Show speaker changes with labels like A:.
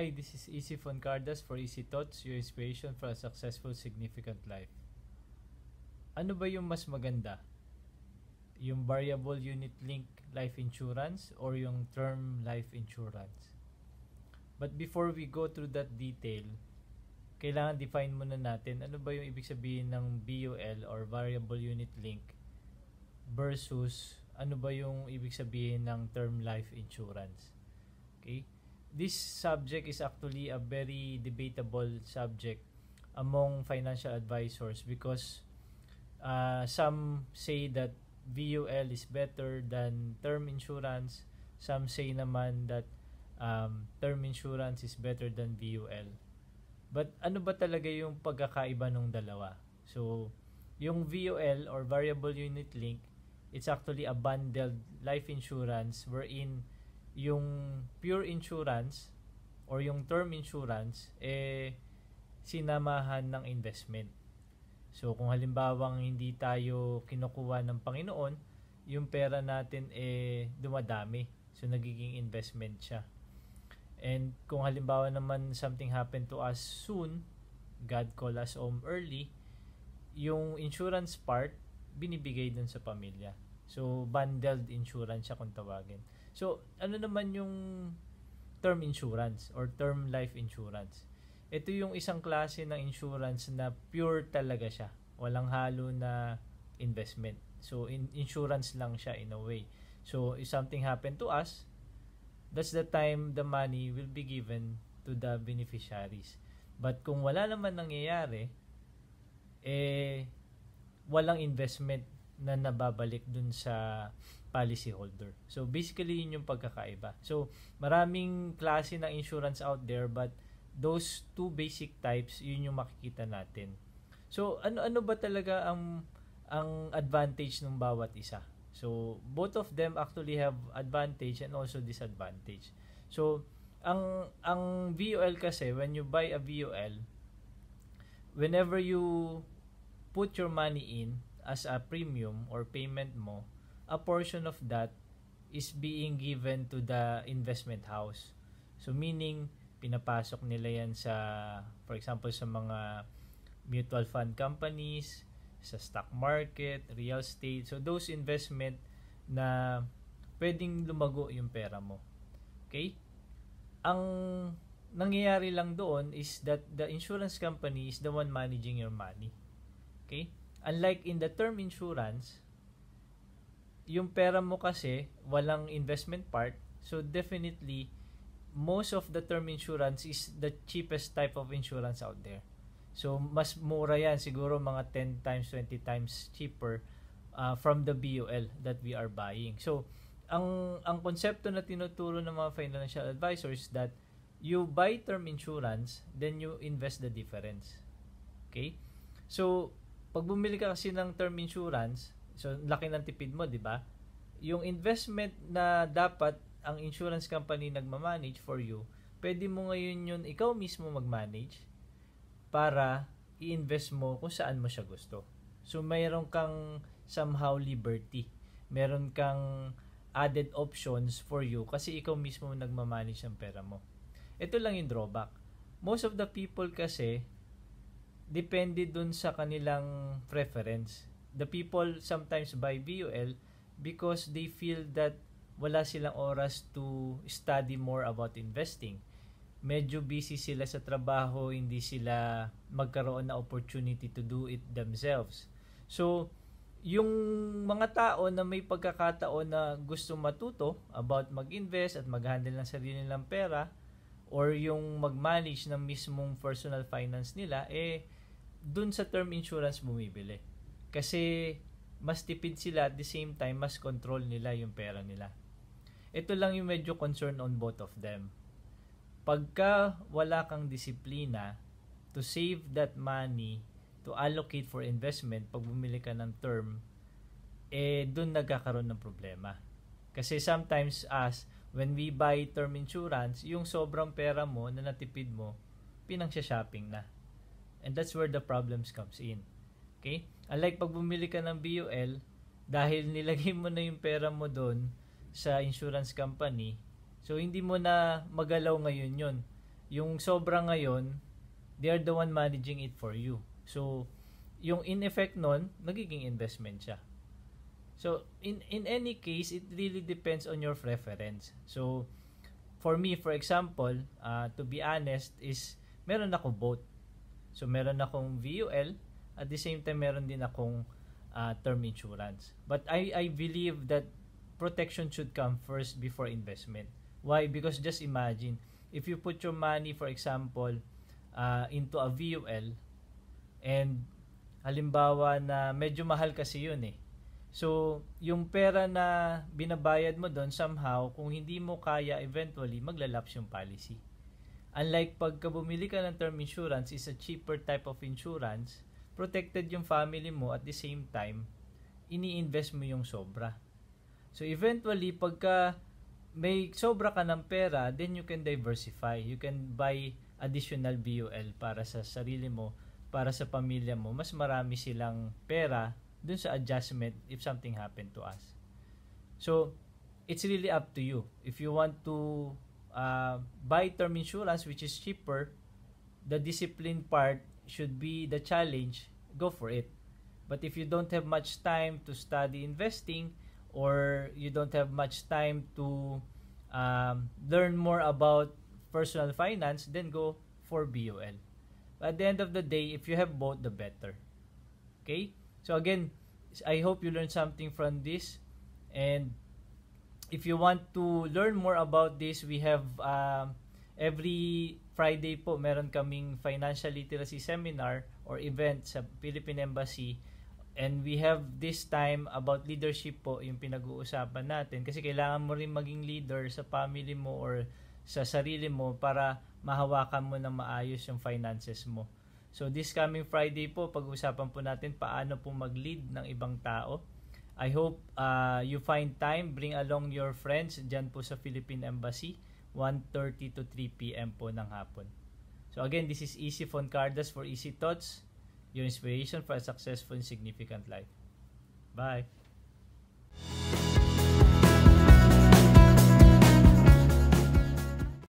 A: Hi, this is Easy Foncardas for Easy Thoughts, your inspiration for a successful, significant life. Ano ba yung mas maganda? Yung variable unit link life insurance or yung term life insurance? But before we go through that detail, kailangan define muna natin ano ba yung ibig sabihin ng BUL or variable unit link versus ano ba yung ibig sabihin ng term life insurance. Okay? this subject is actually a very debatable subject among financial advisors because uh, some say that VUL is better than term insurance. Some say naman that um, term insurance is better than VUL. But ano ba talaga yung pagkakaiba ng dalawa? So, yung VUL or Variable Unit Link, it's actually a bundled life insurance wherein yung pure insurance or yung term insurance eh sinamahan ng investment. So kung halimbawang hindi tayo kinukuha ng Panginoon, yung pera natin eh dumadami. So nagiging investment siya. And kung halimbawa naman something happened to us soon, God call us home early, yung insurance part binibigay dun sa pamilya. So bundled insurance siya kung tawagin. So, ano naman yung term insurance or term life insurance? Ito yung isang klase ng insurance na pure talaga siya. Walang halo na investment. So, in- insurance lang siya in a way. So, if something happened to us, that's the time the money will be given to the beneficiaries. But kung wala naman nangyayari, eh, walang investment na nababalik dun sa policy holder. So basically yun yung pagkakaiba. So maraming klase ng insurance out there but those two basic types yun yung makikita natin. So ano-ano ba talaga ang ang advantage ng bawat isa? So both of them actually have advantage and also disadvantage. So ang ang VOL kasi when you buy a VOL whenever you put your money in as a premium or payment mo a portion of that is being given to the investment house. So meaning pinapasok nila yan sa for example sa mga mutual fund companies, sa stock market, real estate. So those investment na pwedeng lumago yung pera mo. Okay? Ang nangyayari lang doon is that the insurance company is the one managing your money. Okay? Unlike in the term insurance, yung pera mo kasi walang investment part, so definitely most of the term insurance is the cheapest type of insurance out there. So mas mura yan siguro mga 10 times 20 times cheaper uh, from the BOL that we are buying. So ang ang konsepto na tinuturo ng mga financial advisors that you buy term insurance, then you invest the difference. Okay? So, pag bumili ka kasi ng term insurance, So, laki ng tipid mo, di ba? Yung investment na dapat ang insurance company nagmamanage for you, pwede mo ngayon yun ikaw mismo magmanage para i-invest mo kung saan mo siya gusto. So, mayroon kang somehow liberty. Meron kang added options for you kasi ikaw mismo nagmamanage ng pera mo. Ito lang yung drawback. Most of the people kasi depende dun sa kanilang preference the people sometimes buy BUL because they feel that wala silang oras to study more about investing. Medyo busy sila sa trabaho, hindi sila magkaroon na opportunity to do it themselves. So, yung mga tao na may pagkakataon na gusto matuto about mag-invest at mag-handle ng sarili nilang pera or yung mag-manage ng mismong personal finance nila, eh, dun sa term insurance bumibili. Kasi mas tipid sila at the same time mas control nila yung pera nila. Ito lang yung medyo concern on both of them. Pagka wala kang disiplina to save that money to allocate for investment pag bumili ka ng term, eh doon nagkakaroon ng problema. Kasi sometimes as when we buy term insurance, yung sobrang pera mo na natipid mo, pinang shopping na. And that's where the problems comes in. Okay? Unlike pag bumili ka ng BUL, dahil nilagay mo na yung pera mo doon sa insurance company, so hindi mo na magalaw ngayon yun. Yung sobra ngayon, they are the one managing it for you. So, yung in effect nun, magiging investment siya. So, in, in any case, it really depends on your preference. So, for me, for example, uh, to be honest, is meron ako both. So, meron akong VUL, at the same time meron din akong uh, term insurance. But I I believe that protection should come first before investment. Why? Because just imagine if you put your money for example uh, into a VUL and halimbawa na medyo mahal kasi yun eh. So, yung pera na binabayad mo doon somehow kung hindi mo kaya eventually maglalaps yung policy. Unlike pagka bumili ka ng term insurance, is a cheaper type of insurance protected yung family mo at the same time, ini-invest mo yung sobra. So eventually, pagka may sobra ka ng pera, then you can diversify. You can buy additional BUL para sa sarili mo, para sa pamilya mo. Mas marami silang pera dun sa adjustment if something happened to us. So, it's really up to you. If you want to uh, buy term insurance which is cheaper, the discipline part should be the challenge, go for it. But if you don't have much time to study investing or you don't have much time to um, learn more about personal finance, then go for BOL. But at the end of the day, if you have both, the better. Okay? So again, I hope you learned something from this. And if you want to learn more about this, we have... Uh, Every Friday po meron kaming financial literacy seminar or event sa Philippine Embassy and we have this time about leadership po yung pinag-uusapan natin kasi kailangan mo rin maging leader sa family mo or sa sarili mo para mahawakan mo ng maayos yung finances mo. So this coming Friday po, pag-usapan po natin paano po mag-lead ng ibang tao. I hope uh, you find time, bring along your friends dyan po sa Philippine Embassy 1.30 to 3 p.m. po ng hapon. So again, this is Easy Foncardas for Easy Thoughts, your inspiration for a successful and significant life. Bye!